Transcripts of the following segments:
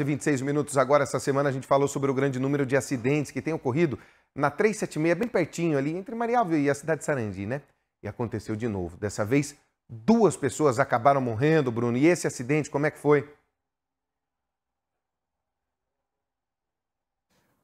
e 26 minutos agora, essa semana a gente falou sobre o grande número de acidentes que tem ocorrido na 376, bem pertinho ali, entre Mariável e a cidade de Sarandi, né? E aconteceu de novo. Dessa vez, duas pessoas acabaram morrendo, Bruno. E esse acidente, como é que foi?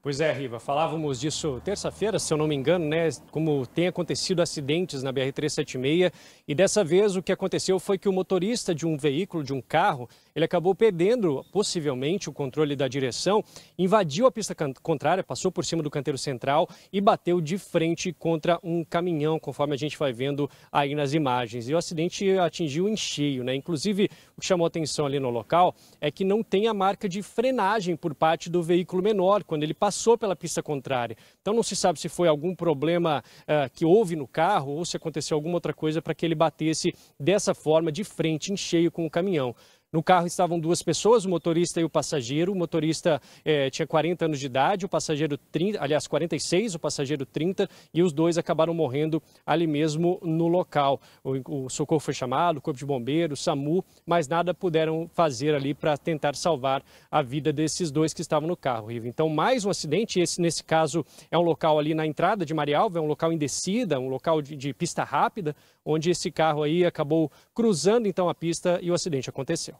Pois é, Riva, falávamos disso terça-feira, se eu não me engano, né? Como tem acontecido acidentes na BR-376. E dessa vez o que aconteceu foi que o motorista de um veículo, de um carro, ele acabou perdendo, possivelmente, o controle da direção, invadiu a pista contrária, passou por cima do canteiro central e bateu de frente contra um caminhão, conforme a gente vai vendo aí nas imagens. E o acidente atingiu em cheio, né? Inclusive, o que chamou atenção ali no local é que não tem a marca de frenagem por parte do veículo menor quando ele passou pela pista contrária. Então não se sabe se foi algum problema uh, que houve no carro ou se aconteceu alguma outra coisa para que ele batesse dessa forma de frente em cheio com o caminhão. No carro estavam duas pessoas, o motorista e o passageiro. O motorista eh, tinha 40 anos de idade, o passageiro 30, aliás, 46, o passageiro 30, e os dois acabaram morrendo ali mesmo no local. O, o socorro foi chamado, o Corpo de Bombeiros, SAMU, mas nada puderam fazer ali para tentar salvar a vida desses dois que estavam no carro, Riva. Então, mais um acidente. Esse, nesse caso, é um local ali na entrada de Marialva, é um local em descida, um local de, de pista rápida, onde esse carro aí acabou cruzando então a pista e o acidente aconteceu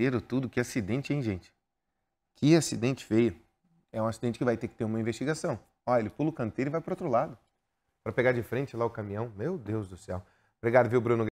rasteiro, tudo. Que acidente, hein, gente? Que acidente feio. É um acidente que vai ter que ter uma investigação. Ó, ele pula o canteiro e vai para outro lado. Para pegar de frente lá o caminhão. Meu Deus do céu. Obrigado, viu, Bruno?